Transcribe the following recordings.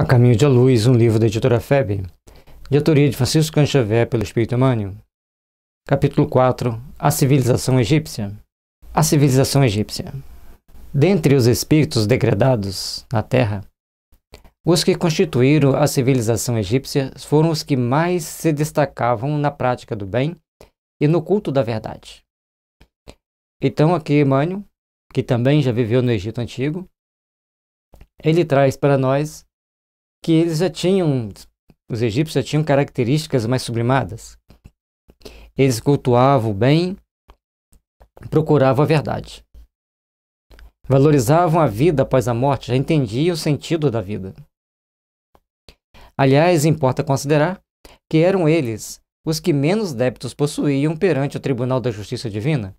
A Caminho da Luz, um livro da editora Feb, de autoria de Francisco Canchavé pelo Espírito Emmanuel. Capítulo 4 A Civilização Egípcia A Civilização Egípcia Dentre os espíritos degradados na Terra, os que constituíram a civilização egípcia foram os que mais se destacavam na prática do bem e no culto da verdade. Então, aqui Emmanuel, que também já viveu no Egito Antigo, ele traz para nós que eles já tinham, os egípcios já tinham características mais sublimadas. Eles cultuavam o bem, procuravam a verdade. Valorizavam a vida após a morte, já entendiam o sentido da vida. Aliás, importa considerar que eram eles os que menos débitos possuíam perante o Tribunal da Justiça Divina,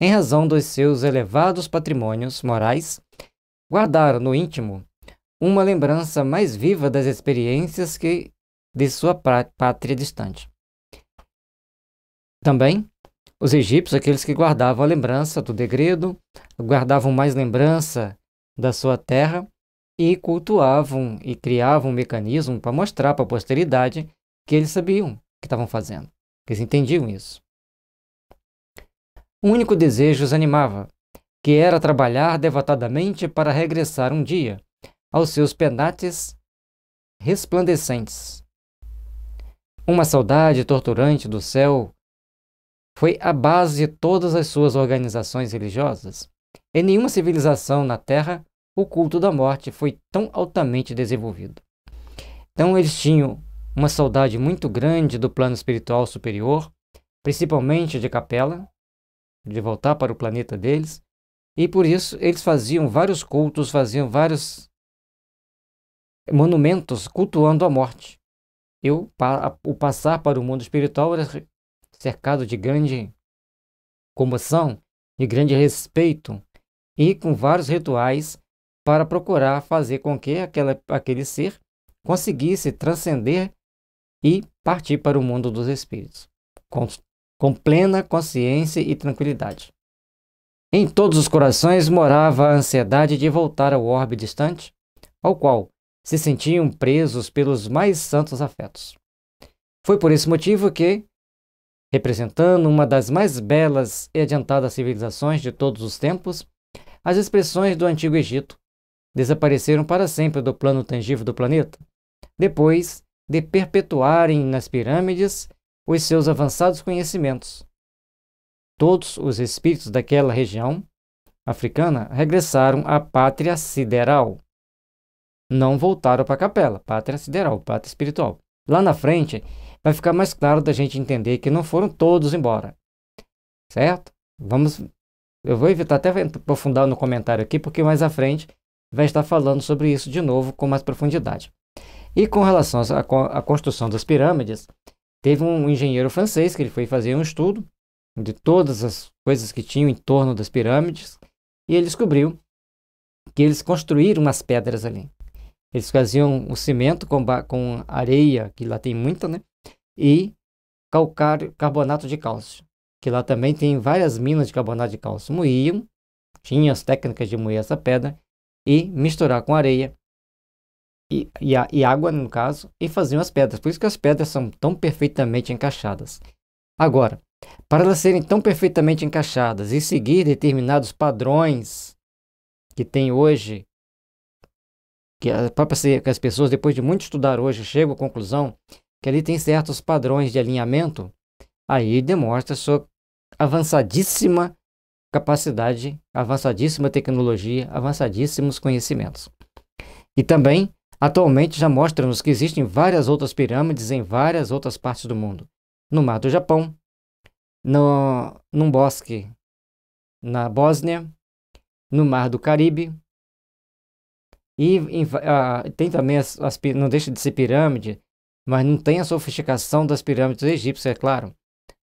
em razão dos seus elevados patrimônios morais, guardaram no íntimo uma lembrança mais viva das experiências que de sua pátria distante. Também, os egípcios, aqueles que guardavam a lembrança do degredo, guardavam mais lembrança da sua terra e cultuavam e criavam um mecanismo para mostrar para a posteridade que eles sabiam o que estavam fazendo, que eles entendiam isso. Um único desejo os animava, que era trabalhar devotadamente para regressar um dia aos seus penates resplandecentes. Uma saudade torturante do céu foi a base de todas as suas organizações religiosas. Em nenhuma civilização na Terra o culto da morte foi tão altamente desenvolvido. Então eles tinham uma saudade muito grande do plano espiritual superior, principalmente de capela, de voltar para o planeta deles, e por isso eles faziam vários cultos, faziam vários monumentos cultuando a morte. Eu, o passar para o mundo espiritual, era cercado de grande comoção, de grande respeito e com vários rituais para procurar fazer com que aquela, aquele ser conseguisse transcender e partir para o mundo dos espíritos, com, com plena consciência e tranquilidade. Em todos os corações morava a ansiedade de voltar ao orbe distante, ao qual se sentiam presos pelos mais santos afetos. Foi por esse motivo que, representando uma das mais belas e adiantadas civilizações de todos os tempos, as expressões do Antigo Egito desapareceram para sempre do plano tangível do planeta, depois de perpetuarem nas pirâmides os seus avançados conhecimentos. Todos os espíritos daquela região africana regressaram à pátria sideral não voltaram para a capela, pátria sideral, pátria espiritual. Lá na frente, vai ficar mais claro da gente entender que não foram todos embora. Certo? Vamos. Eu vou evitar até aprofundar no comentário aqui, porque mais à frente vai estar falando sobre isso de novo com mais profundidade. E com relação à construção das pirâmides, teve um engenheiro francês que ele foi fazer um estudo de todas as coisas que tinham em torno das pirâmides e ele descobriu que eles construíram as pedras ali. Eles faziam o cimento com, com areia, que lá tem muita, né? E calcário, carbonato de cálcio, que lá também tem várias minas de carbonato de cálcio. Moíam, Tinham as técnicas de moer essa pedra e misturar com areia e, e, a, e, água, no caso, e faziam as pedras. Por isso que as pedras são tão perfeitamente encaixadas. Agora, para elas serem tão perfeitamente encaixadas e seguir determinados padrões que tem hoje que, a própria, que as pessoas, depois de muito estudar hoje, chegam à conclusão que ali tem certos padrões de alinhamento, aí demonstra sua avançadíssima capacidade, avançadíssima tecnologia, avançadíssimos conhecimentos. E também, atualmente, já mostra-nos que existem várias outras pirâmides em várias outras partes do mundo. No Mar do Japão, no, num bosque na Bósnia, no Mar do Caribe, e, uh, tem também as, as, não deixa de ser pirâmide, mas não tem a sofisticação das pirâmides egípcias, é claro,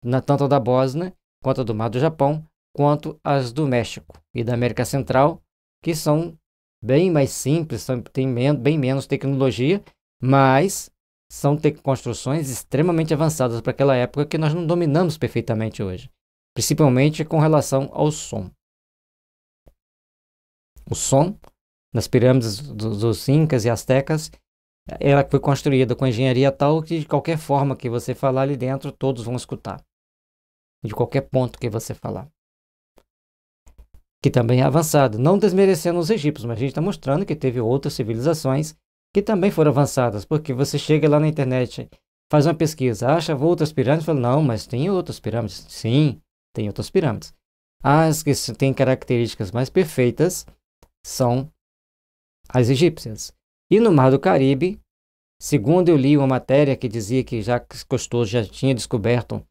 na, tanto da Bósnia, quanto a do Mar do Japão, quanto as do México e da América Central, que são bem mais simples, são, tem men bem menos tecnologia, mas são construções extremamente avançadas para aquela época que nós não dominamos perfeitamente hoje, principalmente com relação ao som. O som nas pirâmides dos, dos incas e astecas, ela foi construída com engenharia tal que de qualquer forma que você falar ali dentro, todos vão escutar. De qualquer ponto que você falar. Que também é avançado, não desmerecendo os egípcios, mas a gente está mostrando que teve outras civilizações que também foram avançadas, porque você chega lá na internet, faz uma pesquisa, acha outras pirâmides, fala, não, mas tem outras pirâmides. Sim, tem outras pirâmides. As que têm características mais perfeitas são as egípcias. E no Mar do Caribe, segundo eu li uma matéria que dizia que Jacques Cousteau já tinha descoberto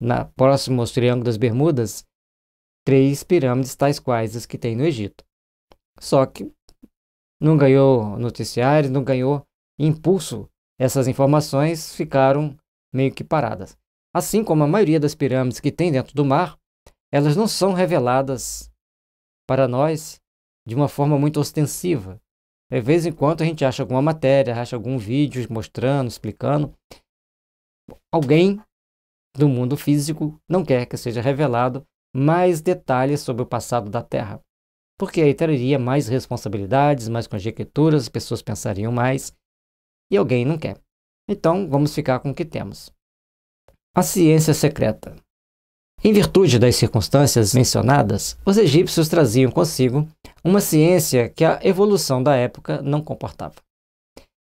na próximo Triângulo das Bermudas três pirâmides tais quais as que tem no Egito. Só que não ganhou noticiário, não ganhou impulso. Essas informações ficaram meio que paradas. Assim como a maioria das pirâmides que tem dentro do mar, elas não são reveladas para nós de uma forma muito ostensiva. De vez em quando a gente acha alguma matéria, acha algum vídeo mostrando, explicando. Alguém do mundo físico não quer que seja revelado mais detalhes sobre o passado da Terra, porque aí teria mais responsabilidades, mais conjecturas, as pessoas pensariam mais, e alguém não quer. Então vamos ficar com o que temos. A ciência secreta. Em virtude das circunstâncias mencionadas, os egípcios traziam consigo uma ciência que a evolução da época não comportava.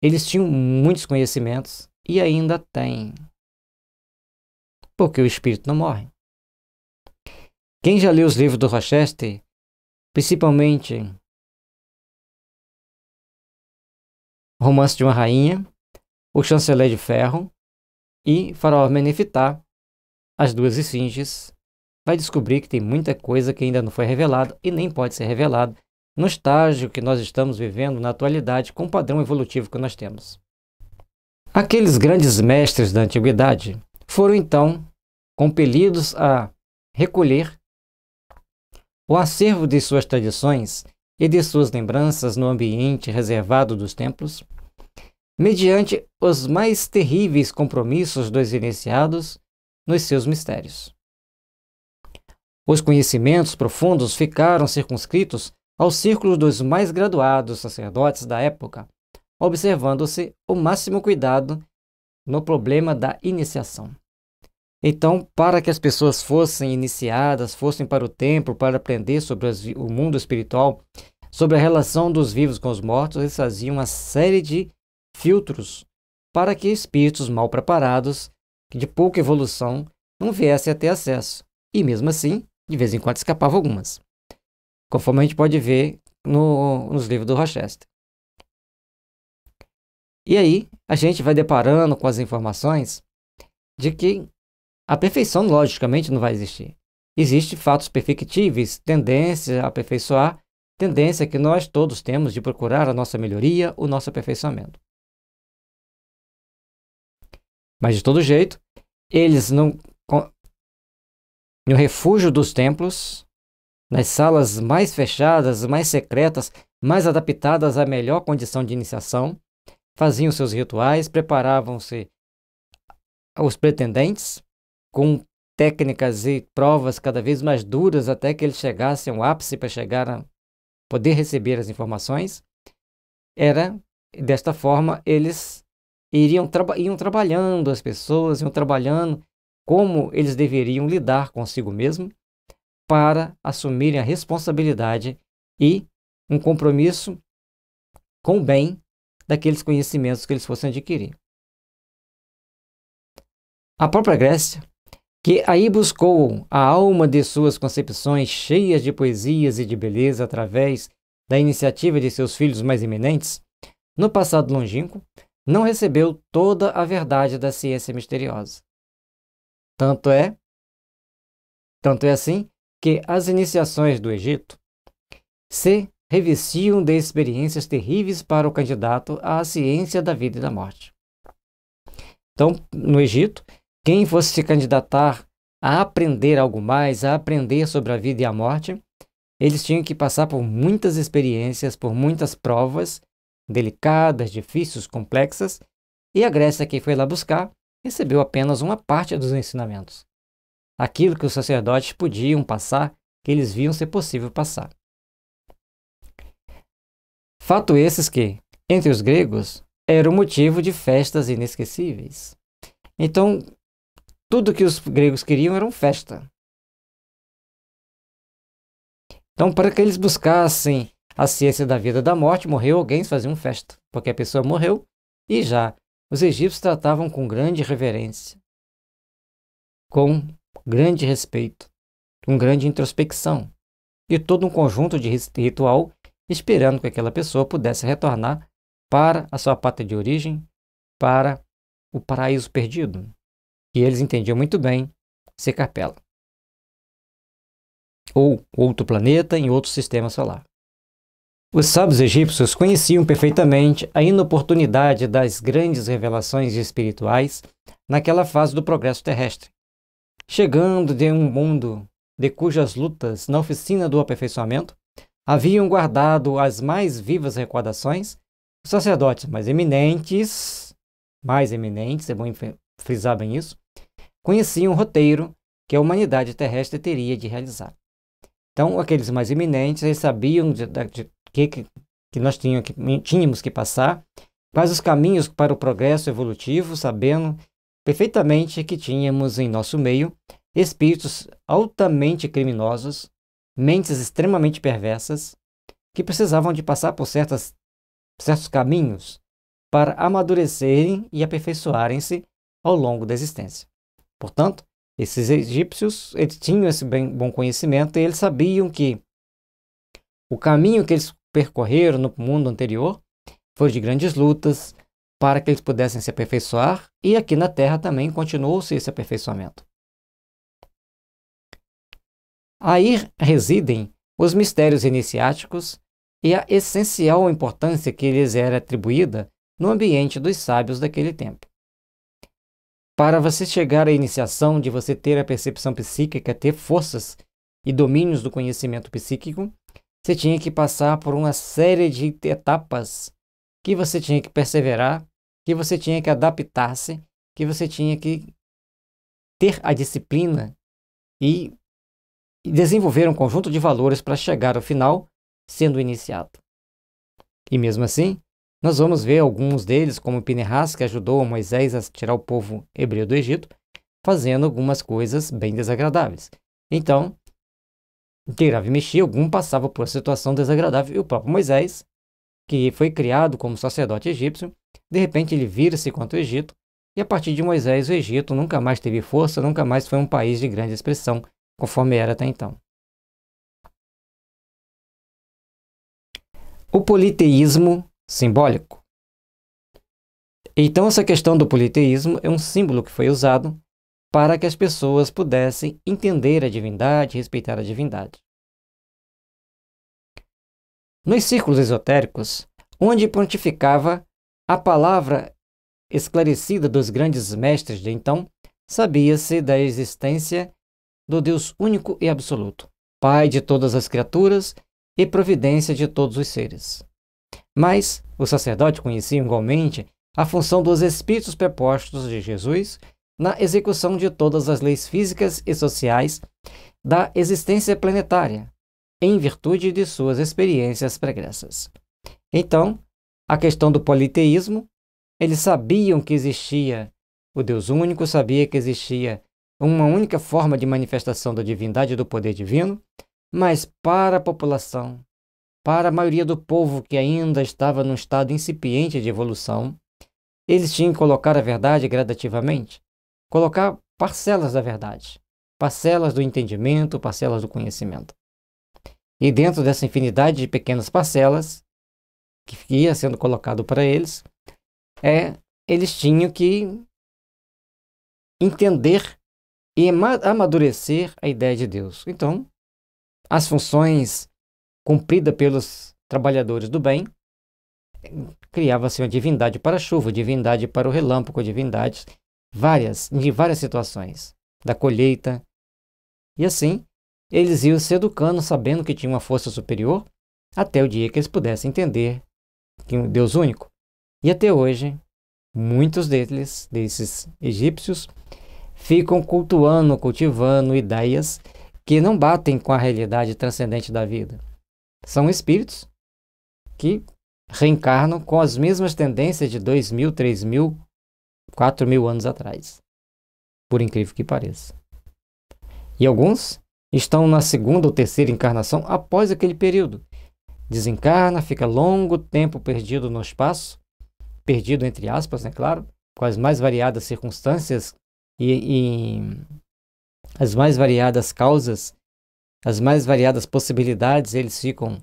Eles tinham muitos conhecimentos e ainda têm, porque o espírito não morre. Quem já leu os livros do Rochester, principalmente Romance de uma Rainha, O Chanceler de Ferro e Faraó Menefitá, as duas esfinges, vai descobrir que tem muita coisa que ainda não foi revelada e nem pode ser revelada no estágio que nós estamos vivendo na atualidade com o padrão evolutivo que nós temos. Aqueles grandes mestres da antiguidade foram então compelidos a recolher o acervo de suas tradições e de suas lembranças no ambiente reservado dos templos, mediante os mais terríveis compromissos dos iniciados nos seus mistérios. Os conhecimentos profundos ficaram circunscritos ao círculo dos mais graduados sacerdotes da época, observando-se o máximo cuidado no problema da iniciação. Então, para que as pessoas fossem iniciadas, fossem para o templo para aprender sobre as, o mundo espiritual, sobre a relação dos vivos com os mortos, eles faziam uma série de filtros para que espíritos mal preparados de pouca evolução não viessem a ter acesso, e mesmo assim, de vez em quando escapavam algumas, conforme a gente pode ver no, nos livros do Rochester. E aí, a gente vai deparando com as informações de que a perfeição, logicamente, não vai existir. Existem fatos perfectíveis, tendência a aperfeiçoar, tendência que nós todos temos de procurar a nossa melhoria, o nosso aperfeiçoamento. Mas de todo jeito, eles não. No refúgio dos templos, nas salas mais fechadas, mais secretas, mais adaptadas à melhor condição de iniciação, faziam seus rituais, preparavam-se os pretendentes com técnicas e provas cada vez mais duras até que eles chegassem ao ápice para chegar a poder receber as informações. Era desta forma eles iriam iam trabalhando as pessoas, iam trabalhando como eles deveriam lidar consigo mesmo para assumirem a responsabilidade e um compromisso com o bem daqueles conhecimentos que eles fossem adquirir. A própria Grécia, que aí buscou a alma de suas concepções cheias de poesias e de beleza através da iniciativa de seus filhos mais eminentes, no passado longínquo, não recebeu toda a verdade da ciência misteriosa. Tanto é, tanto é assim que as iniciações do Egito se revestiam de experiências terríveis para o candidato à ciência da vida e da morte. Então, no Egito, quem fosse se candidatar a aprender algo mais, a aprender sobre a vida e a morte, eles tinham que passar por muitas experiências, por muitas provas delicadas, difíceis, complexas, e a Grécia que foi lá buscar recebeu apenas uma parte dos ensinamentos, aquilo que os sacerdotes podiam passar, que eles viam ser possível passar. Fato esses que, entre os gregos, era o motivo de festas inesquecíveis. Então, tudo que os gregos queriam era uma festa. Então, para que eles buscassem a ciência da vida da morte, morreu alguém, um festa, porque a pessoa morreu, e já os egípcios tratavam com grande reverência, com grande respeito, com grande introspecção, e todo um conjunto de ritual esperando que aquela pessoa pudesse retornar para a sua pátria de origem, para o paraíso perdido, que eles entendiam muito bem ser capela. Ou outro planeta em outro sistema solar. Os sábios egípcios conheciam perfeitamente a inoportunidade das grandes revelações espirituais naquela fase do progresso terrestre. Chegando de um mundo de cujas lutas na oficina do aperfeiçoamento haviam guardado as mais vivas recordações, os sacerdotes mais eminentes, mais eminentes, é bom frisar bem isso, conheciam o roteiro que a humanidade terrestre teria de realizar. Então, aqueles mais eminentes, eles sabiam de, de que, que, que nós tínhamos que, tínhamos que passar, quais os caminhos para o progresso evolutivo, sabendo perfeitamente que tínhamos em nosso meio espíritos altamente criminosos, mentes extremamente perversas, que precisavam de passar por certas, certos caminhos para amadurecerem e aperfeiçoarem-se ao longo da existência. Portanto, esses egípcios eles tinham esse bem, bom conhecimento e eles sabiam que o caminho que eles percorreram no mundo anterior foi de grandes lutas para que eles pudessem se aperfeiçoar, e aqui na Terra também continuou-se esse aperfeiçoamento. Aí residem os mistérios iniciáticos e a essencial importância que lhes era atribuída no ambiente dos sábios daquele tempo. Para você chegar à iniciação de você ter a percepção psíquica, ter forças e domínios do conhecimento psíquico, você tinha que passar por uma série de etapas que você tinha que perseverar, que você tinha que adaptar-se, que você tinha que ter a disciplina e desenvolver um conjunto de valores para chegar ao final sendo iniciado. E mesmo assim, nós vamos ver alguns deles, como Pinehas, que ajudou Moisés a tirar o povo hebreu do Egito, fazendo algumas coisas bem desagradáveis. Então, tirava e mexia, algum passava por uma situação desagradável. E o próprio Moisés, que foi criado como sacerdote egípcio, de repente ele vira-se contra o Egito, e a partir de Moisés, o Egito nunca mais teve força, nunca mais foi um país de grande expressão, conforme era até então. O politeísmo simbólico. Então, essa questão do politeísmo é um símbolo que foi usado para que as pessoas pudessem entender a divindade, respeitar a divindade. Nos círculos esotéricos, onde pontificava a palavra esclarecida dos grandes mestres de então, sabia-se da existência do Deus único e absoluto, Pai de todas as criaturas e providência de todos os seres. Mas o sacerdote conhecia igualmente a função dos espíritos prepostos de Jesus na execução de todas as leis físicas e sociais da existência planetária, em virtude de suas experiências pregressas. Então, a questão do politeísmo, eles sabiam que existia o Deus único, sabia que existia uma única forma de manifestação da divindade e do poder divino, mas para a população, para a maioria do povo que ainda estava num estado incipiente de evolução, eles tinham que colocar a verdade gradativamente, colocar parcelas da verdade, parcelas do entendimento, parcelas do conhecimento. E dentro dessa infinidade de pequenas parcelas que ia sendo colocado para eles, é eles tinham que entender e amadurecer a ideia de Deus. Então, as funções cumpridas pelos trabalhadores do bem criava-se uma divindade para a chuva, divindade para o relâmpago, divindades várias, em várias situações, da colheita. E assim, eles iam se educando sabendo que tinha uma força superior, até o dia que eles pudessem entender que um Deus único. E até hoje, muitos deles, desses egípcios, ficam cultuando, cultivando ideias que não batem com a realidade transcendente da vida. São espíritos que reencarnam com as mesmas tendências de dois mil, três mil, 4 mil anos atrás. Por incrível que pareça. E alguns estão na segunda ou terceira encarnação após aquele período. Desencarna, fica longo tempo perdido no espaço, perdido entre aspas, né, claro, com as mais variadas circunstâncias e, e as mais variadas causas, as mais variadas possibilidades, eles ficam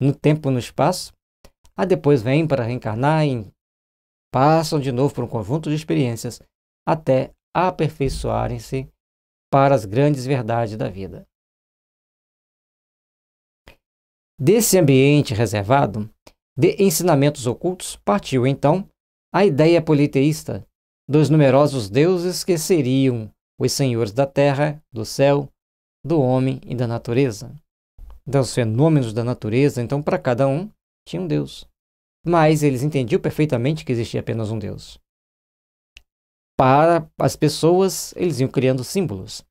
no tempo no espaço. Ah, depois vem para reencarnar em passam de novo por um conjunto de experiências até aperfeiçoarem-se para as grandes verdades da vida. Desse ambiente reservado de ensinamentos ocultos partiu então a ideia politeísta dos numerosos deuses que seriam os senhores da terra, do céu, do homem e da natureza. Dos então, fenômenos da natureza, então, para cada um tinha um deus mas eles entendiam perfeitamente que existia apenas um Deus. Para as pessoas, eles iam criando símbolos.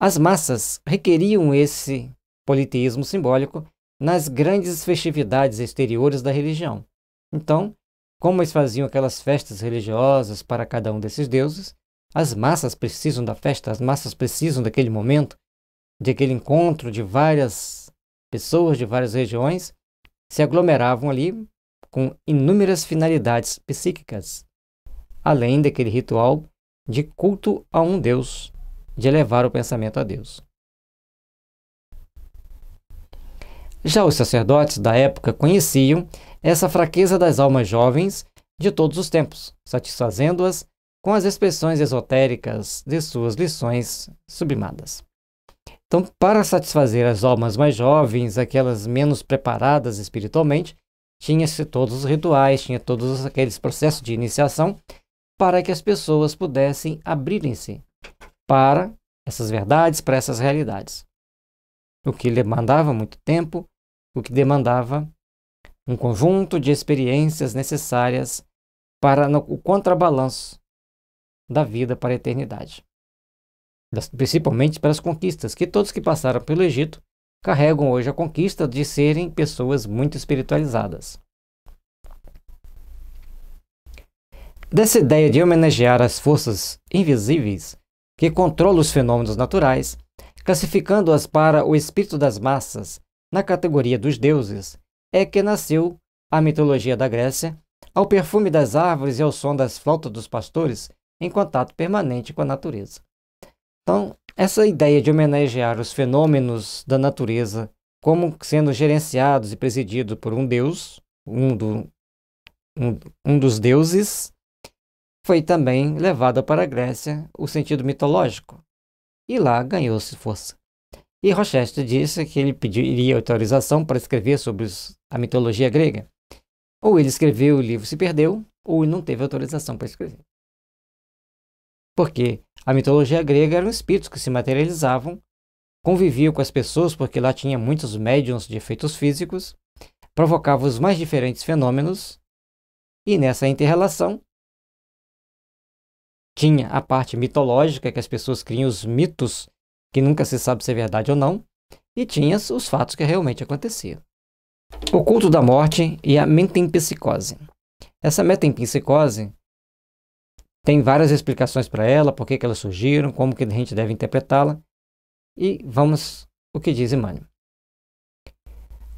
As massas requeriam esse politeísmo simbólico nas grandes festividades exteriores da religião. Então, como eles faziam aquelas festas religiosas para cada um desses deuses, as massas precisam da festa, as massas precisam daquele momento, de aquele encontro de várias pessoas de várias regiões se aglomeravam ali com inúmeras finalidades psíquicas, além daquele ritual de culto a um Deus, de elevar o pensamento a Deus. Já os sacerdotes da época conheciam essa fraqueza das almas jovens de todos os tempos, satisfazendo-as com as expressões esotéricas de suas lições sublimadas. Então, para satisfazer as almas mais jovens, aquelas menos preparadas espiritualmente, tinha-se todos os rituais, tinha todos aqueles processos de iniciação para que as pessoas pudessem abrirem-se para essas verdades, para essas realidades. O que demandava muito tempo, o que demandava um conjunto de experiências necessárias para o contrabalanço da vida para a eternidade. Principalmente para as conquistas, que todos que passaram pelo Egito carregam hoje a conquista de serem pessoas muito espiritualizadas. Dessa ideia de homenagear as forças invisíveis que controlam os fenômenos naturais, classificando-as para o espírito das massas na categoria dos deuses, é que nasceu a mitologia da Grécia, ao perfume das árvores e ao som das flautas dos pastores, em contato permanente com a natureza. Então, essa ideia de homenagear os fenômenos da natureza como sendo gerenciados e presididos por um deus, um, do, um, um dos deuses, foi também levada para a Grécia o sentido mitológico, e lá ganhou-se força. E Rochester disse que ele pediria autorização para escrever sobre os, a mitologia grega. Ou ele escreveu e o livro se perdeu, ou não teve autorização para escrever. Porque a mitologia grega eram espíritos que se materializavam, conviviam com as pessoas porque lá tinha muitos médiums de efeitos físicos, provocavam os mais diferentes fenômenos, e nessa interrelação tinha a parte mitológica, que as pessoas criam os mitos, que nunca se sabe se é verdade ou não, e tinha os fatos que realmente aconteciam. O culto da morte e a metempsicose. Essa metempsicose tem várias explicações para ela, por que, elas surgiram, como que a gente deve interpretá-la. E vamos o que diz Emmanuel.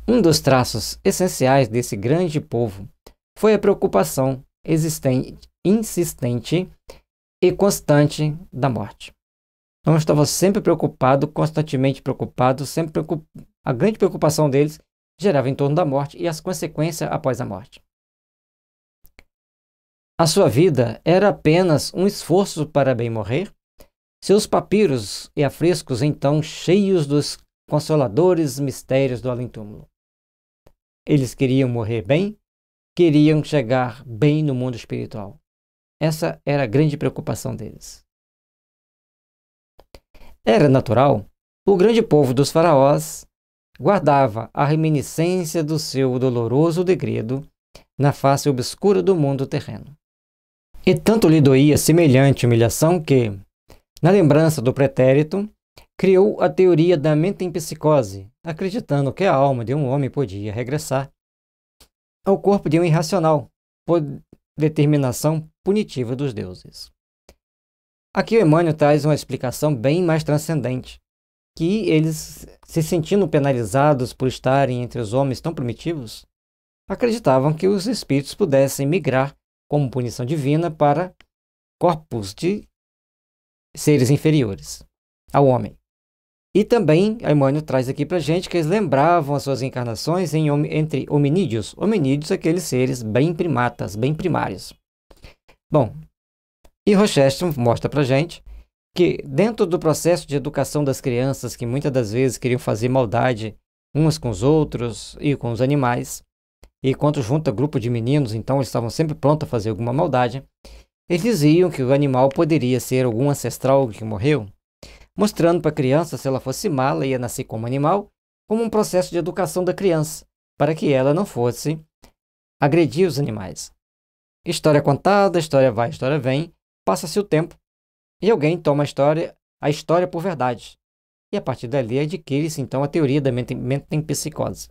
Um dos traços essenciais desse grande povo foi a preocupação existente, insistente e constante da morte. Então estavam sempre preocupados, constantemente preocupados, sempre preocup... a grande preocupação deles gerava em torno da morte e as consequências após a morte. A sua vida era apenas um esforço para bem morrer? Seus papiros e afrescos, então, cheios dos consoladores mistérios do além-túmulo. Eles queriam morrer bem, queriam chegar bem no mundo espiritual. Essa era a grande preocupação deles. Era natural, o grande povo dos faraós guardava a reminiscência do seu doloroso degredo na face obscura do mundo terreno. E tanto lhe doía semelhante humilhação que, na lembrança do pretérito, criou a teoria da mente em psicose, acreditando que a alma de um homem podia regressar ao corpo de um irracional, por determinação punitiva dos deuses. Aqui Emmanuel traz uma explicação bem mais transcendente, que eles, se sentindo penalizados por estarem entre os homens tão primitivos, acreditavam que os espíritos pudessem migrar como punição divina para corpos de seres inferiores ao homem. E também, Aimônio traz aqui para gente que eles lembravam as suas encarnações em, entre hominídeos. Hominídeos, aqueles seres bem primatas, bem primários. Bom, e Rochester mostra para gente que dentro do processo de educação das crianças, que muitas das vezes queriam fazer maldade umas com os outros e com os animais, e quando junta grupo de meninos, então eles estavam sempre prontos a fazer alguma maldade, eles diziam que o animal poderia ser algum ancestral que morreu, mostrando para a criança, se ela fosse má, ela ia nascer como animal, como um processo de educação da criança, para que ela não fosse agredir os animais. História contada, história vai, história vem, passa-se o tempo e alguém toma a história, a história por verdade. E a partir dali adquire-se então a teoria da mente, mente em psicose,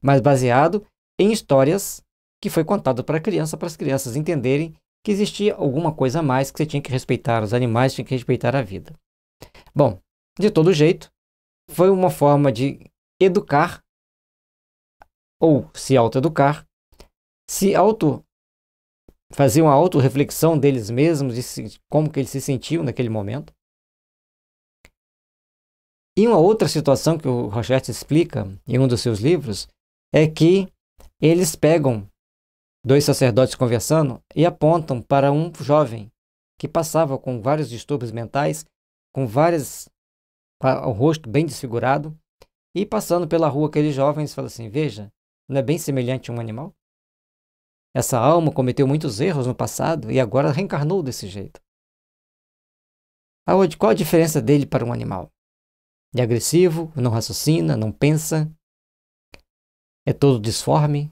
mas baseado em histórias que foi contado para a criança, para as crianças entenderem que existia alguma coisa a mais que você tinha que respeitar os animais, tinha que respeitar a vida. Bom, de todo jeito, foi uma forma de educar ou se autoeducar, se auto fazer uma autorreflexão deles mesmos de se, como que eles se sentiam naquele momento. E uma outra situação que o Rochette explica em um dos seus livros é que eles pegam dois sacerdotes conversando e apontam para um jovem que passava com vários distúrbios mentais, com vários o rosto bem desfigurado, e passando pela rua aqueles jovens falam assim: "Veja, não é bem semelhante a um animal? Essa alma cometeu muitos erros no passado e agora reencarnou desse jeito." qual a diferença dele para um animal? É agressivo, não raciocina, não pensa, é todo disforme,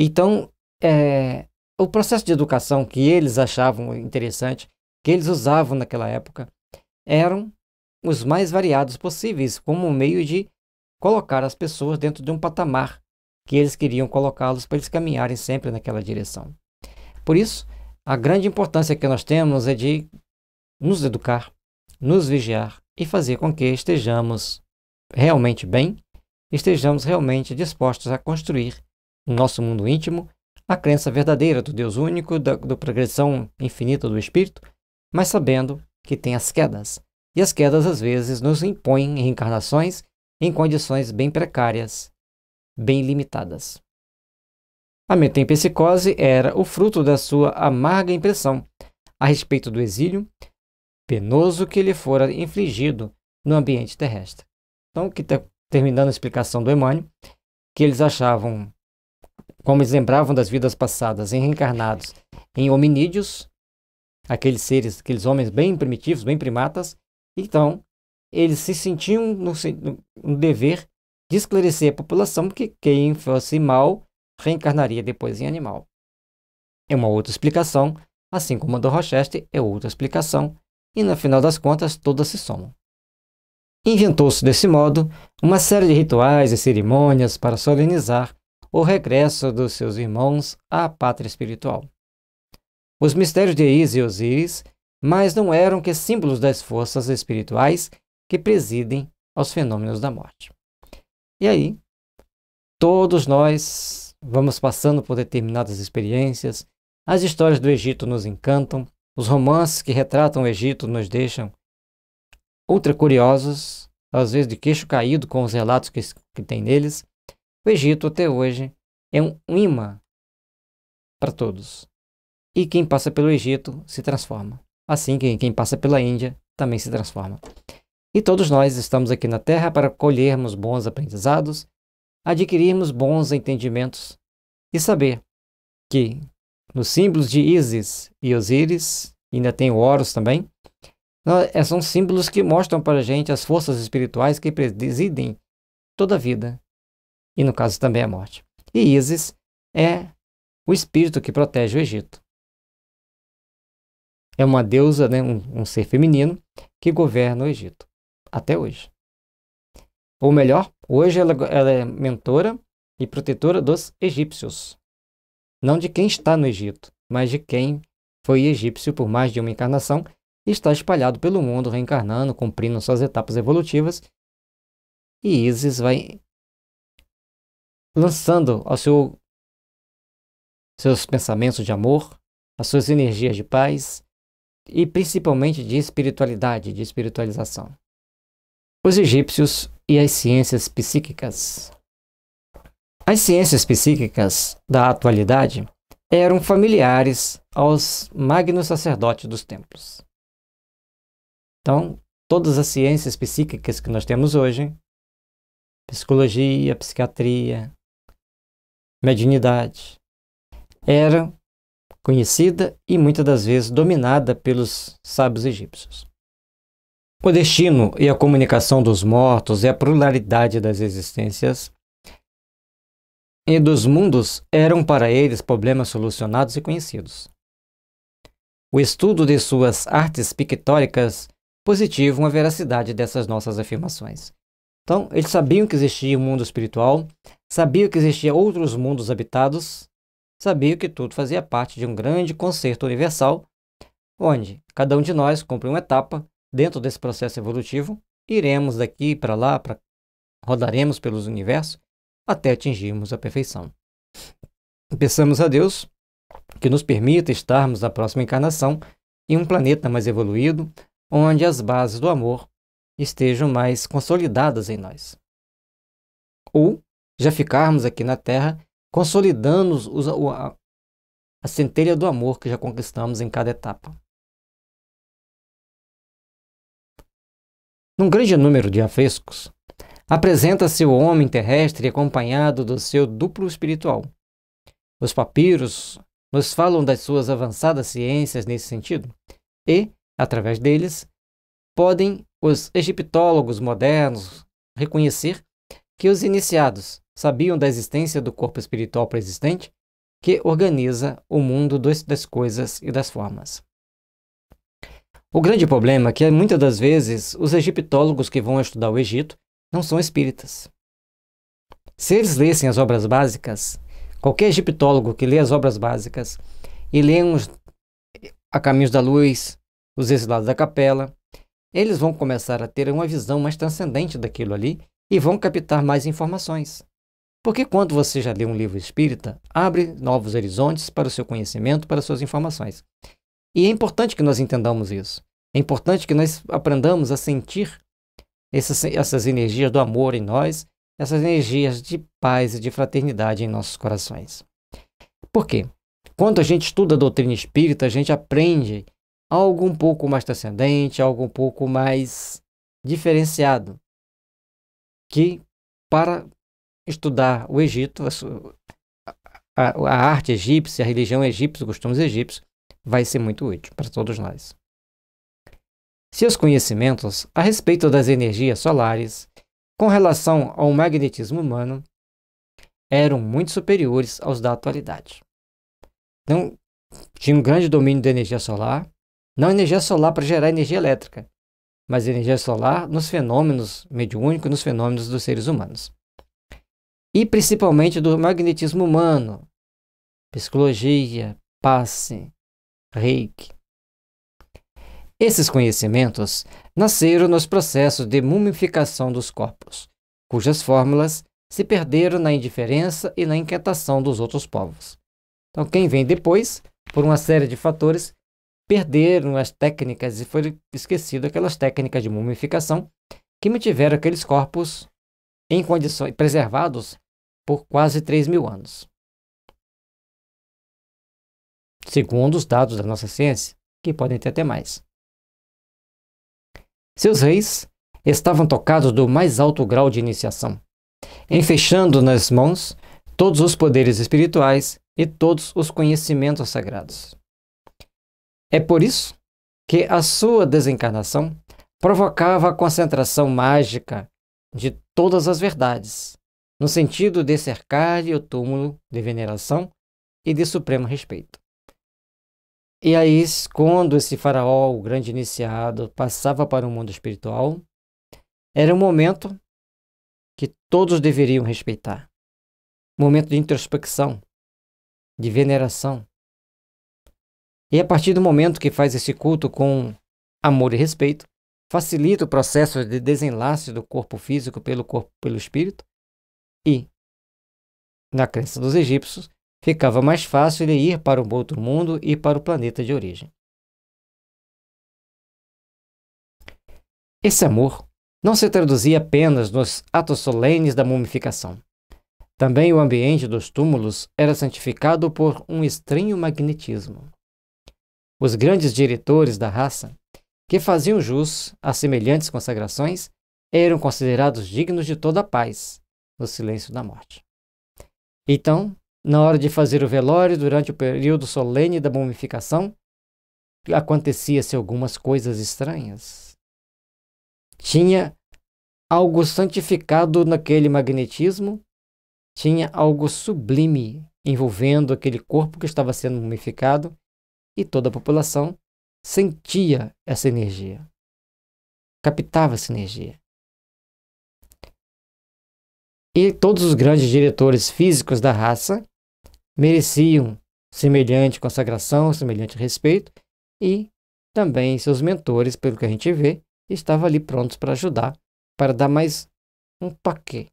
então, é, o processo de educação que eles achavam interessante, que eles usavam naquela época, eram os mais variados possíveis, como um meio de colocar as pessoas dentro de um patamar que eles queriam colocá-los para eles caminharem sempre naquela direção. Por isso, a grande importância que nós temos é de nos educar, nos vigiar e fazer com que estejamos realmente bem, estejamos realmente dispostos a construir no nosso mundo íntimo, a crença verdadeira do Deus único, da, da progressão infinita do Espírito, mas sabendo que tem as quedas. E as quedas, às vezes, nos impõem reencarnações em condições bem precárias, bem limitadas. A metempsicose era o fruto da sua amarga impressão a respeito do exílio penoso que lhe fora infligido no ambiente terrestre. Então, que terminando a explicação do Emmanuel, que eles achavam como eles lembravam das vidas passadas, em reencarnados, em hominídeos, aqueles seres, aqueles homens bem primitivos, bem primatas, então eles se sentiam no, no dever de esclarecer a população que quem fosse mal reencarnaria depois em animal. É uma outra explicação, assim como a do Rochester é outra explicação, e no final das contas todas se somam. Inventou-se desse modo uma série de rituais e cerimônias para solenizar o regresso dos seus irmãos à pátria espiritual. Os mistérios de Isis e Osíris mas não eram que símbolos das forças espirituais que presidem aos fenômenos da morte. E aí, todos nós vamos passando por determinadas experiências, as histórias do Egito nos encantam, os romances que retratam o Egito nos deixam ultra curiosos, às vezes de queixo caído com os relatos que, que tem neles, o Egito até hoje é um imã para todos. E quem passa pelo Egito se transforma. Assim que quem passa pela Índia também se transforma. E todos nós estamos aqui na Terra para colhermos bons aprendizados, adquirirmos bons entendimentos e saber que nos símbolos de Isis e Osíris, ainda tem o Horus também, é, são símbolos que mostram para a gente as forças espirituais que presidem toda a vida e no caso também a morte. E Isis é o espírito que protege o Egito. É uma deusa, né, um, um ser feminino, que governa o Egito até hoje. Ou melhor, hoje ela, ela é mentora e protetora dos egípcios. Não de quem está no Egito, mas de quem foi egípcio por mais de uma encarnação e está espalhado pelo mundo, reencarnando, cumprindo suas etapas evolutivas. E Isis vai lançando ao seu seus pensamentos de amor, as suas energias de paz e principalmente de espiritualidade, de espiritualização. Os egípcios e as ciências psíquicas. As ciências psíquicas da atualidade eram familiares aos magnos sacerdotes dos templos. Então, todas as ciências psíquicas que nós temos hoje, psicologia, psiquiatria, mediunidade. Era conhecida e muitas das vezes dominada pelos sábios egípcios. O destino e a comunicação dos mortos e a pluralidade das existências e dos mundos eram para eles problemas solucionados e conhecidos. O estudo de suas artes pictóricas positivam a veracidade dessas nossas afirmações. Então, eles sabiam que existia um mundo espiritual, Sabia que existiam outros mundos habitados, Sabia que tudo fazia parte de um grande concerto universal, onde cada um de nós cumpre uma etapa dentro desse processo evolutivo, iremos daqui para lá, pra... rodaremos pelos universos até atingirmos a perfeição. Peçamos a Deus que nos permita estarmos na próxima encarnação em um planeta mais evoluído, onde as bases do amor estejam mais consolidadas em nós. Ou já ficarmos aqui na Terra consolidando os, a, a centelha do amor que já conquistamos em cada etapa. Num grande número de afrescos, apresenta-se o homem terrestre acompanhado do seu duplo espiritual. Os papiros nos falam das suas avançadas ciências nesse sentido, e, através deles, podem os egiptólogos modernos reconhecer que os iniciados sabiam da existência do corpo espiritual preexistente que organiza o mundo das coisas e das formas. O grande problema é que muitas das vezes os egiptólogos que vão estudar o Egito não são espíritas. Se eles lessem as obras básicas, qualquer egiptólogo que lê as obras básicas e lê uns A Caminhos da Luz, Os Exilados da Capela, eles vão começar a ter uma visão mais transcendente daquilo ali e vão captar mais informações. Porque quando você já lê um livro espírita, abre novos horizontes para o seu conhecimento, para as suas informações. E é importante que nós entendamos isso. É importante que nós aprendamos a sentir essas, essas energias do amor em nós, essas energias de paz e de fraternidade em nossos corações. Por quê? Quando a gente estuda a doutrina espírita, a gente aprende algo um pouco mais transcendente, algo um pouco mais diferenciado, que para estudar o Egito, a, a, a arte egípcia, a religião egípcia, os costumes egípcios, vai ser muito útil para todos nós. Seus conhecimentos a respeito das energias solares com relação ao magnetismo humano eram muito superiores aos da atualidade. Não tinha um grande domínio da energia solar, não energia solar para gerar energia elétrica, mas energia solar nos fenômenos mediúnicos, nos fenômenos dos seres humanos e principalmente do magnetismo humano, psicologia, passe, reiki. Esses conhecimentos nasceram nos processos de mumificação dos corpos, cujas fórmulas se perderam na indiferença e na inquietação dos outros povos. Então, quem vem depois, por uma série de fatores, perderam as técnicas e foram esquecidas aquelas técnicas de mumificação que mantiveram aqueles corpos em condições preservados por quase 3 mil anos. Segundo os dados da nossa ciência, que podem ter até mais. Seus reis estavam tocados do mais alto grau de iniciação, enfechando nas mãos todos os poderes espirituais e todos os conhecimentos sagrados. É por isso que a sua desencarnação provocava a concentração mágica de todas as verdades, no sentido de cercar-lhe o túmulo de veneração e de supremo respeito. E aí, quando esse faraó, o grande iniciado, passava para o mundo espiritual, era um momento que todos deveriam respeitar. Momento de introspecção, de veneração. E é a partir do momento que faz esse culto com amor e respeito, facilita o processo de desenlace do corpo físico pelo corpo pelo espírito e na crença dos egípcios ficava mais fácil ele ir para o outro mundo e para o planeta de origem. Esse amor não se traduzia apenas nos atos solenes da mumificação. Também o ambiente dos túmulos era santificado por um estranho magnetismo. Os grandes diretores da raça que faziam jus a semelhantes consagrações eram considerados dignos de toda a paz no silêncio da morte. Então, na hora de fazer o velório, durante o período solene da mumificação, acontecia-se algumas coisas estranhas. Tinha algo santificado naquele magnetismo, tinha algo sublime envolvendo aquele corpo que estava sendo mumificado e toda a população sentia essa energia, captava essa energia. E todos os grandes diretores físicos da raça mereciam semelhante consagração, semelhante respeito, e também seus mentores, pelo que a gente vê, estavam ali prontos para ajudar, para dar mais um toque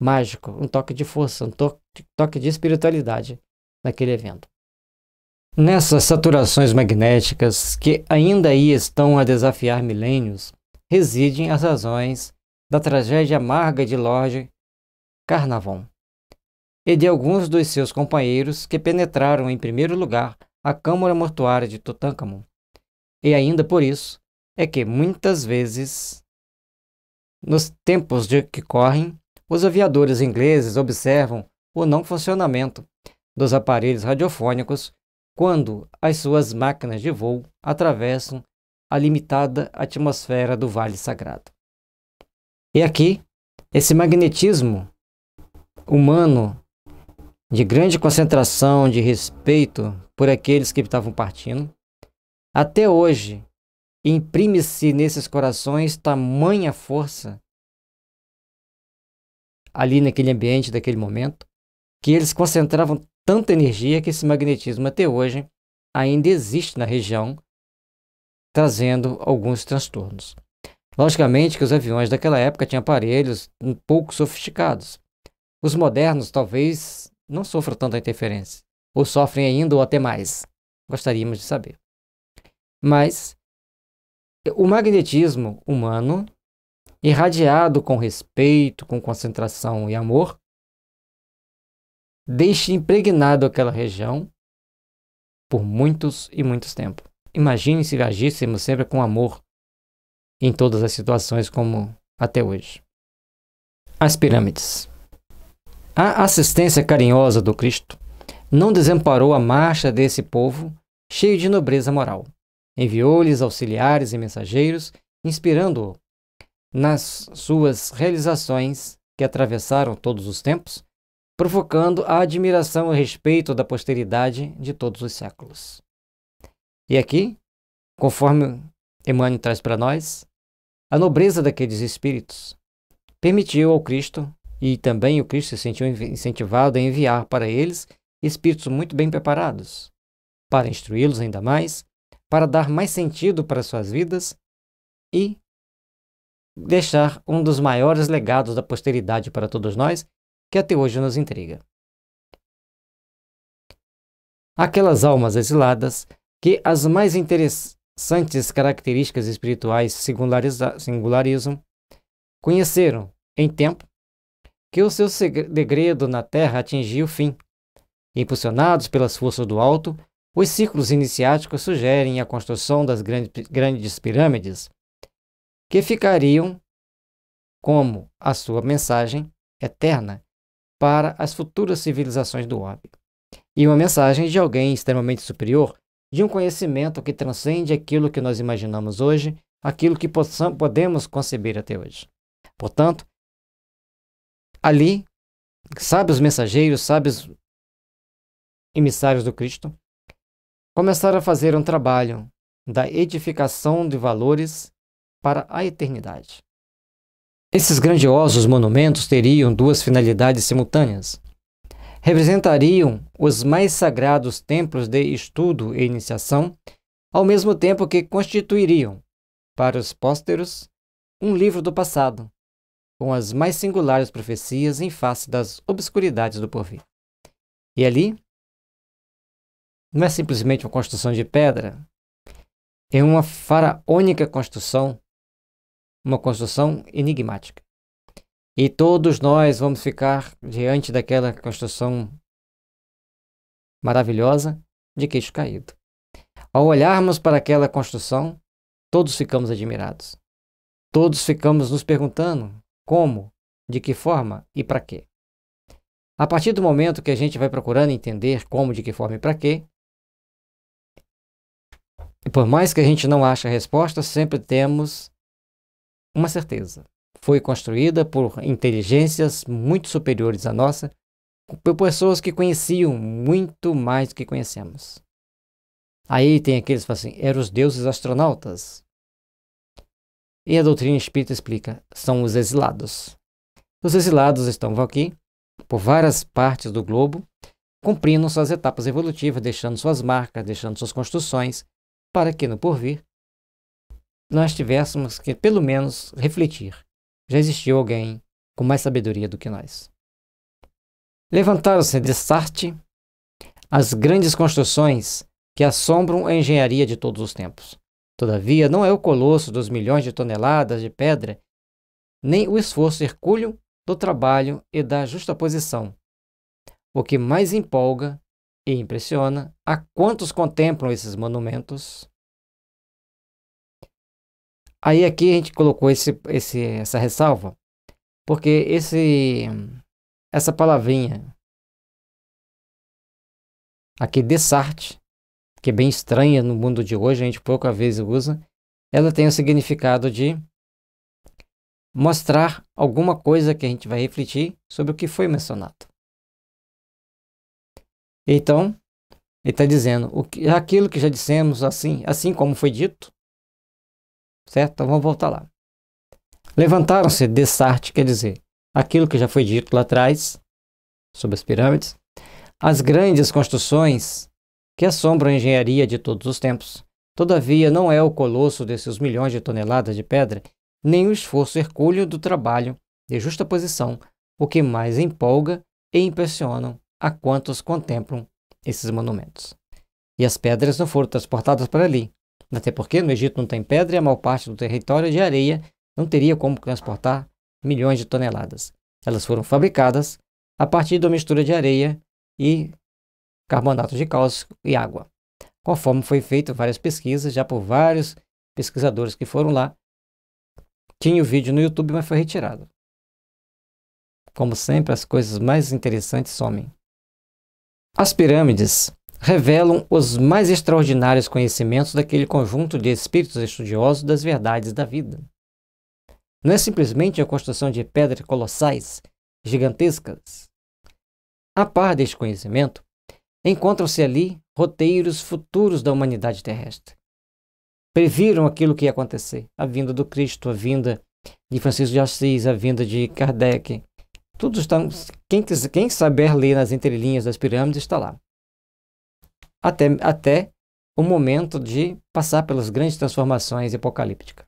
mágico, um toque de força, um toque, toque de espiritualidade naquele evento. Nessas saturações magnéticas que ainda aí estão a desafiar milênios, residem as razões da tragédia amarga de Lorde Carnarvon e de alguns dos seus companheiros que penetraram em primeiro lugar a câmara mortuária de Tutankhamon. E ainda por isso é que muitas vezes nos tempos de que correm, os aviadores ingleses observam o não funcionamento dos aparelhos radiofônicos quando as suas máquinas de voo atravessam a limitada atmosfera do Vale Sagrado. E aqui, esse magnetismo humano de grande concentração, de respeito por aqueles que estavam partindo, até hoje imprime-se nesses corações tamanha força ali naquele ambiente daquele momento, que eles concentravam tanta energia que esse magnetismo até hoje ainda existe na região, trazendo alguns transtornos. Logicamente que os aviões daquela época tinham aparelhos um pouco sofisticados. Os modernos talvez não sofram tanta interferência, ou sofrem ainda ou até mais. Gostaríamos de saber. Mas o magnetismo humano, irradiado com respeito, com concentração e amor, deixe impregnado aquela região por muitos e muitos tempos. Imagine se agíssemos sempre com amor em todas as situações como até hoje. As pirâmides. A assistência carinhosa do Cristo não desamparou a marcha desse povo cheio de nobreza moral. Enviou-lhes auxiliares e mensageiros, inspirando-o nas suas realizações que atravessaram todos os tempos provocando a admiração e respeito da posteridade de todos os séculos. E aqui, conforme Emmanuel traz para nós, a nobreza daqueles espíritos permitiu ao Cristo, e também o Cristo se sentiu incentivado a enviar para eles espíritos muito bem preparados, para instruí-los ainda mais, para dar mais sentido para suas vidas e deixar um dos maiores legados da posteridade para todos nós, que até hoje nos intriga. Aquelas almas exiladas que as mais interessantes características espirituais singularizam, conheceram, em tempo, que o seu segredo na terra atingia o fim. Impulsionados pelas forças do alto, os ciclos iniciáticos sugerem a construção das grandes, grandes pirâmides, que ficariam como a sua mensagem eterna para as futuras civilizações do orbe. E uma mensagem de alguém extremamente superior, de um conhecimento que transcende aquilo que nós imaginamos hoje, aquilo que possam, podemos conceber até hoje. Portanto, ali, sábios mensageiros, sábios emissários do Cristo, começaram a fazer um trabalho da edificação de valores para a eternidade. Esses grandiosos monumentos teriam duas finalidades simultâneas. Representariam os mais sagrados templos de estudo e iniciação, ao mesmo tempo que constituiriam, para os pósteros, um livro do passado, com as mais singulares profecias em face das obscuridades do porvir. E ali, não é simplesmente uma construção de pedra, é uma faraônica construção uma construção enigmática. E todos nós vamos ficar diante daquela construção maravilhosa de queixo caído. Ao olharmos para aquela construção, todos ficamos admirados. Todos ficamos nos perguntando como, de que forma e para quê. A partir do momento que a gente vai procurando entender como, de que forma e para quê, e por mais que a gente não ache a resposta, sempre temos uma certeza. Foi construída por inteligências muito superiores à nossa, por pessoas que conheciam muito mais do que conhecemos. Aí tem aqueles que falam assim: eram os deuses astronautas. E a doutrina espírita explica: são os exilados. Os exilados estão aqui, por várias partes do globo, cumprindo suas etapas evolutivas, deixando suas marcas, deixando suas construções, para que no porvir nós tivéssemos que, pelo menos, refletir: já existiu alguém com mais sabedoria do que nós. Levantaram-se de Sartre as grandes construções que assombram a engenharia de todos os tempos. Todavia, não é o colosso dos milhões de toneladas de pedra, nem o esforço hercúleo do trabalho e da justaposição. O que mais empolga e impressiona a quantos contemplam esses monumentos Aí aqui a gente colocou esse, esse, essa ressalva, porque esse, essa palavrinha aqui, desarte, que é bem estranha no mundo de hoje, a gente pouca vez usa, ela tem o significado de mostrar alguma coisa que a gente vai refletir sobre o que foi mencionado. Então, ele está dizendo, o que, aquilo que já dissemos, assim, assim como foi dito, Certo? Então vamos voltar lá. Levantaram-se de Sartre, quer dizer, aquilo que já foi dito lá atrás, sobre as pirâmides, as grandes construções que assombram a engenharia de todos os tempos. Todavia, não é o colosso desses milhões de toneladas de pedra, nem o esforço hercúleo do trabalho de justa posição, o que mais empolga e impressionam a quantos contemplam esses monumentos. E as pedras não foram transportadas para ali, até porque no Egito não tem pedra e a maior parte do território é de areia, não teria como transportar milhões de toneladas. Elas foram fabricadas a partir da mistura de areia e carbonato de cálcio e água. Conforme foi feito várias pesquisas, já por vários pesquisadores que foram lá, tinha o vídeo no YouTube, mas foi retirado. Como sempre, as coisas mais interessantes somem. As pirâmides revelam os mais extraordinários conhecimentos daquele conjunto de espíritos estudiosos das verdades da vida. Não é simplesmente a construção de pedras colossais, gigantescas. A par deste conhecimento, encontram-se ali roteiros futuros da humanidade terrestre. Previram aquilo que ia acontecer, a vinda do Cristo, a vinda de Francisco de Assis, a vinda de Kardec. Tudo está, quem, quem saber ler nas entrelinhas das pirâmides está lá até, até o momento de passar pelas grandes transformações apocalípticas.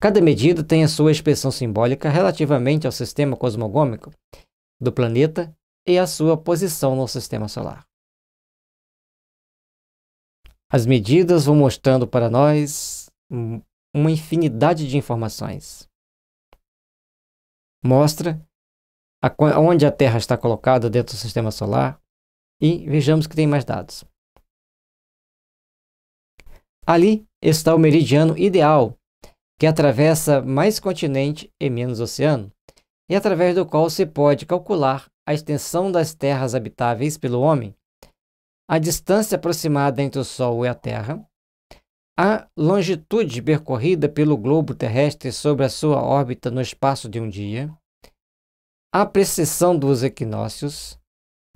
Cada medida tem a sua expressão simbólica relativamente ao sistema cosmogônico do planeta e à sua posição no sistema solar. As medidas vão mostrando para nós uma infinidade de informações. Mostra a, onde a Terra está colocada dentro do sistema solar, e vejamos que tem mais dados. Ali está o meridiano ideal, que atravessa mais continente e menos oceano, e através do qual se pode calcular a extensão das terras habitáveis pelo homem, a distância aproximada entre o Sol e a Terra, a longitude percorrida pelo globo terrestre sobre a sua órbita no espaço de um dia, a precessão dos equinócios,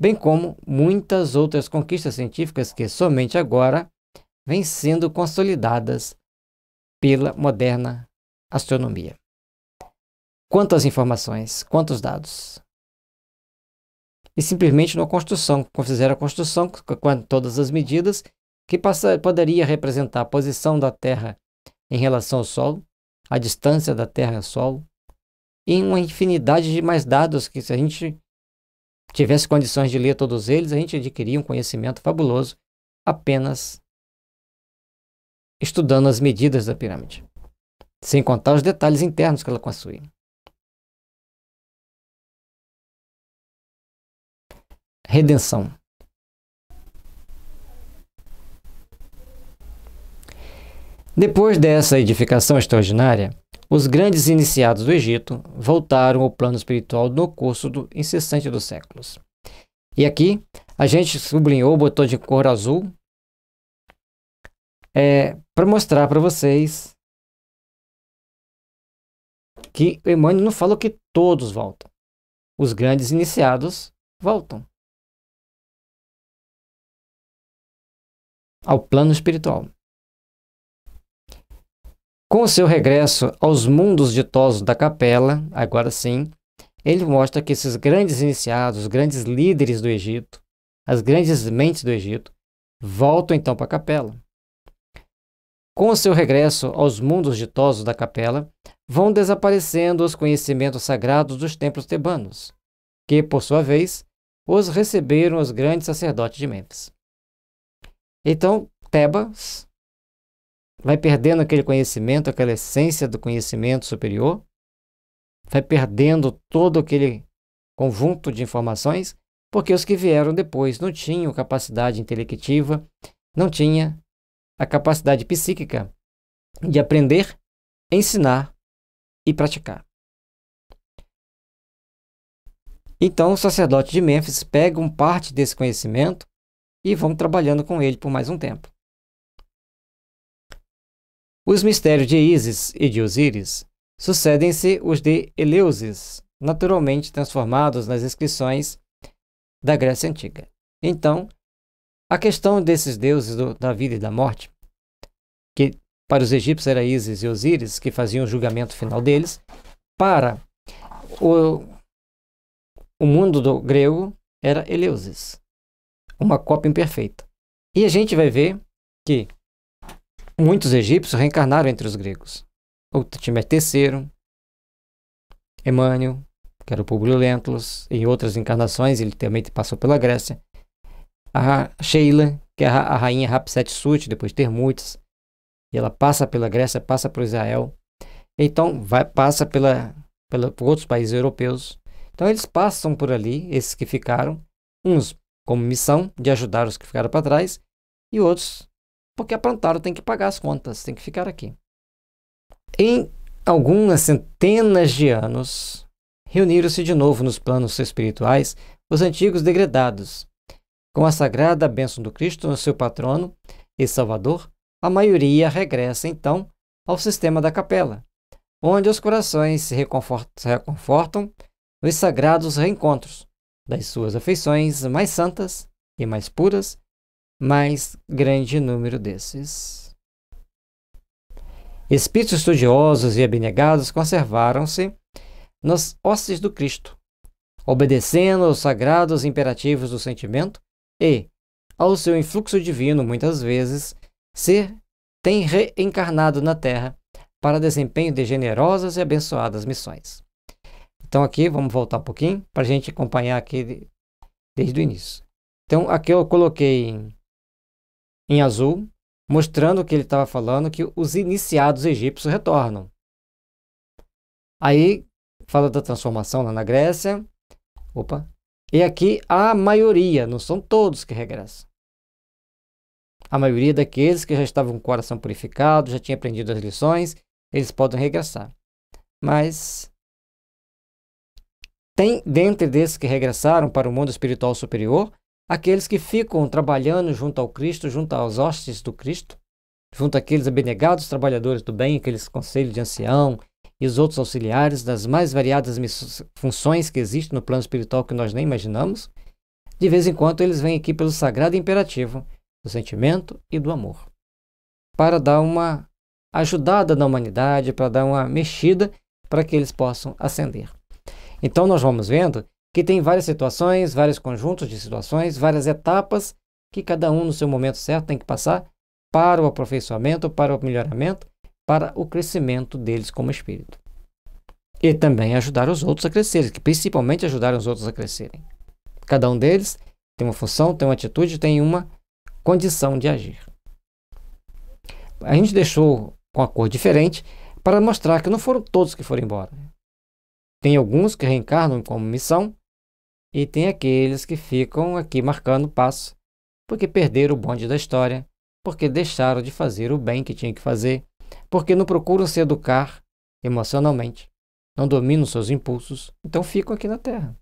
bem como muitas outras conquistas científicas que somente agora vêm sendo consolidadas pela moderna astronomia. Quantas informações, quantos dados. E simplesmente na construção, fizeram a construção com todas as medidas que passa, poderia representar a posição da Terra em relação ao Sol, a distância da Terra ao Sol, e uma infinidade de mais dados que se a gente tivesse condições de ler todos eles, a gente adquiria um conhecimento fabuloso apenas estudando as medidas da pirâmide, sem contar os detalhes internos que ela possui. Redenção. Depois dessa edificação extraordinária, os grandes iniciados do Egito voltaram ao plano espiritual no curso do incessante dos séculos. E aqui a gente sublinhou, botou de cor azul, é, para mostrar para vocês que Emmanuel não falou que todos voltam. Os grandes iniciados voltam ao plano espiritual. Com seu regresso aos mundos ditosos da capela, agora sim, ele mostra que esses grandes iniciados, os grandes líderes do Egito, as grandes mentes do Egito, voltam então para a capela. Com seu regresso aos mundos ditosos da capela, vão desaparecendo os conhecimentos sagrados dos templos tebanos, que, por sua vez, os receberam os grandes sacerdotes de Mênfis. Então, Tebas vai perdendo aquele conhecimento, aquela essência do conhecimento superior, vai perdendo todo aquele conjunto de informações, porque os que vieram depois não tinham capacidade intelectiva, não tinha a capacidade psíquica de aprender, ensinar e praticar. Então, o sacerdote de Mênfis pega um parte desse conhecimento e vão trabalhando com ele por mais um tempo. Os mistérios de Ísis e de Osíris sucedem-se os de Eleusis, naturalmente transformados nas inscrições da Grécia Antiga. Então, a questão desses deuses do, da vida e da morte, que para os egípcios era Ísis e Osíris, que faziam o julgamento final deles, para o, o mundo do grego era Eleusis, uma cópia imperfeita. E a gente vai ver que Muitos egípcios reencarnaram entre os gregos. O Timet terceiro, Emmanuel, que era o Publio Lentulus, em outras encarnações, ele também passou pela Grécia. A Sheila, que é a rainha Hatshepsut, depois de ter muitas, e ela passa pela Grécia, passa por Israel, então vai passa pela, pela por outros países europeus. Então eles passam por ali, esses que ficaram, uns como missão de ajudar os que ficaram para trás, e outros porque a Plantaro tem que pagar as contas, tem que ficar aqui. Em algumas centenas de anos, reuniram-se de novo nos planos espirituais os antigos degredados. Com a sagrada bênção do Cristo no seu patrono e Salvador, a maioria regressa então ao sistema da capela, onde os corações se reconfortam nos sagrados reencontros das suas afeições mais santas e mais puras mais grande número desses. Espíritos estudiosos e abnegados conservaram-se nas hostes do Cristo, obedecendo aos sagrados imperativos do sentimento e, ao seu influxo divino, muitas vezes, se tem reencarnado na Terra para desempenho de generosas e abençoadas missões. Então, aqui vamos voltar um pouquinho para a gente acompanhar aqui desde o início. Então, aqui eu coloquei em azul, mostrando que ele estava falando que os iniciados egípcios retornam. Aí fala da transformação lá na Grécia. Opa. E aqui a maioria, não são todos que regressam. A maioria daqueles que já estavam com o coração purificado, já tinha aprendido as lições, eles podem regressar. Mas tem dentre desses que regressaram para o mundo espiritual superior aqueles que ficam trabalhando junto ao Cristo, junto aos hostes do Cristo, junto àqueles abnegados trabalhadores do bem, aqueles conselhos de ancião e os outros auxiliares das mais variadas funções que existem no plano espiritual que nós nem imaginamos, de vez em quando eles vêm aqui pelo sagrado imperativo do sentimento e do amor, para dar uma ajudada na humanidade, para dar uma mexida para que eles possam ascender. Então nós vamos vendo que tem várias situações, vários conjuntos de situações, várias etapas que cada um no seu momento certo tem que passar para o aperfeiçoamento, para o melhoramento, para o crescimento deles como espírito. E também ajudar os outros a crescerem, que principalmente ajudar os outros a crescerem. Cada um deles tem uma função, tem uma atitude, tem uma condição de agir. A gente deixou com a cor diferente para mostrar que não foram todos que foram embora. Tem alguns que reencarnam como missão, e tem aqueles que ficam aqui marcando o passo, porque perderam o bonde da história, porque deixaram de fazer o bem que tinham que fazer, porque não procuram se educar emocionalmente, não dominam seus impulsos, então ficam aqui na Terra.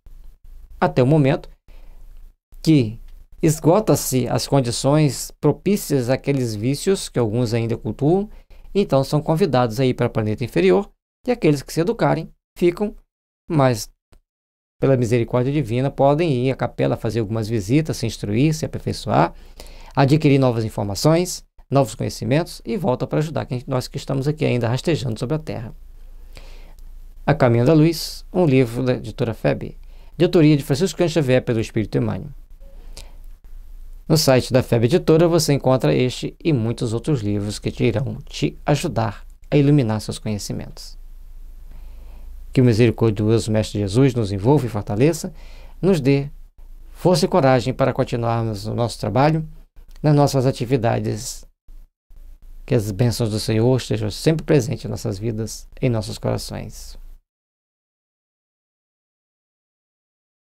Até o momento que esgota-se as condições propícias àqueles vícios que alguns ainda cultuam, então são convidados a ir para o planeta inferior, e aqueles que se educarem ficam, mas pela misericórdia divina, podem ir à capela fazer algumas visitas, se instruir, se aperfeiçoar, adquirir novas informações, novos conhecimentos e volta para ajudar quem, nós que estamos aqui ainda rastejando sobre a terra. A Caminho da Luz, um livro da editora FEB, de autoria de Francisco Cândido pelo Espírito Emmanuel. No site da FEB Editora você encontra este e muitos outros livros que te irão te ajudar a iluminar seus conhecimentos. Que o misericordioso Mestre Jesus nos envolva e fortaleça, nos dê força e coragem para continuarmos o nosso trabalho, nas nossas atividades. Que as bênçãos do Senhor estejam sempre presentes em nossas vidas, em nossos corações.